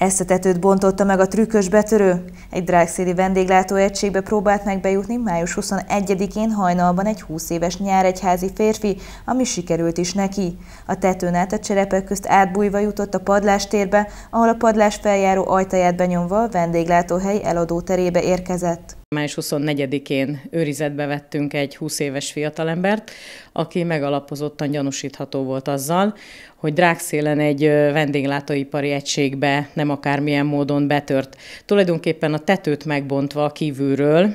Ezt a tetőt bontotta meg a trükkös betörő. Egy drágszéli vendéglátóegységbe próbált meg bejutni május 21-én hajnalban egy 20 éves nyáregyházi férfi, ami sikerült is neki. A tetőn át a cserepek közt átbújva jutott a padlástérbe, ahol a padlás feljáró ajtaját benyomva a vendéglátóhely eladóterébe érkezett. Május 24-én őrizetbe vettünk egy 20 éves fiatalembert, aki megalapozottan gyanúsítható volt azzal, hogy Drágszélen egy vendéglátóipari egységbe nem akármilyen módon betört. Tulajdonképpen a tetőt megbontva kívülről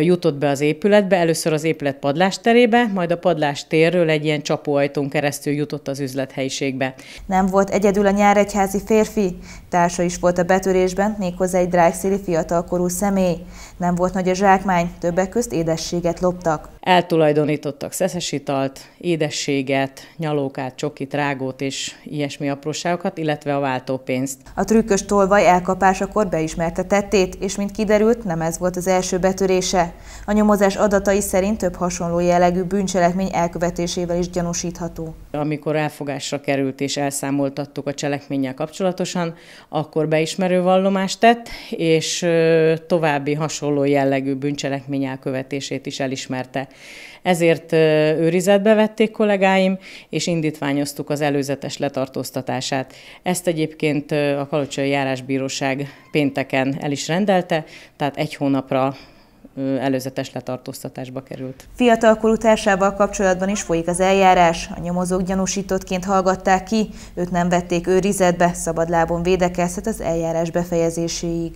jutott be az épületbe, először az épület padlásterébe, majd a padlástérről egy ilyen csapóajtón keresztül jutott az üzlethelyiségbe. Nem volt egyedül a nyáregyházi férfi, társa is volt a betörésben, méghozzá egy drágszéli fiatalkorú személy. Nem volt nagy a zsákmány, többek közt édességet loptak. Eltulajdonítottak szeszesitalt, édességet, nyalókát, csokit, rágót és ilyesmi apróságokat, illetve a váltópénzt. A trükkös tolvaj elkapásakor beismerte tettét, és mint kiderült, nem ez volt az első betörése. A nyomozás adatai szerint több hasonló jellegű bűncselekmény elkövetésével is gyanúsítható. Amikor elfogásra került és elszámoltattuk a cselekménnyel kapcsolatosan, akkor beismerő vallomást tett, és további hasonló jellegű bűncselekmény elkövetését is elismerte. Ezért őrizetbe vették kollégáim, és indítványoztuk az előzetes letartóztatását. Ezt egyébként a Kalocsai Járásbíróság pénteken el is rendelte, tehát egy hónapra előzetes letartóztatásba került. Fiatalkorú társával kapcsolatban is folyik az eljárás. A nyomozók gyanúsítottként hallgatták ki, őt nem vették őrizetbe, szabadlábon védekezhet az eljárás befejezéséig.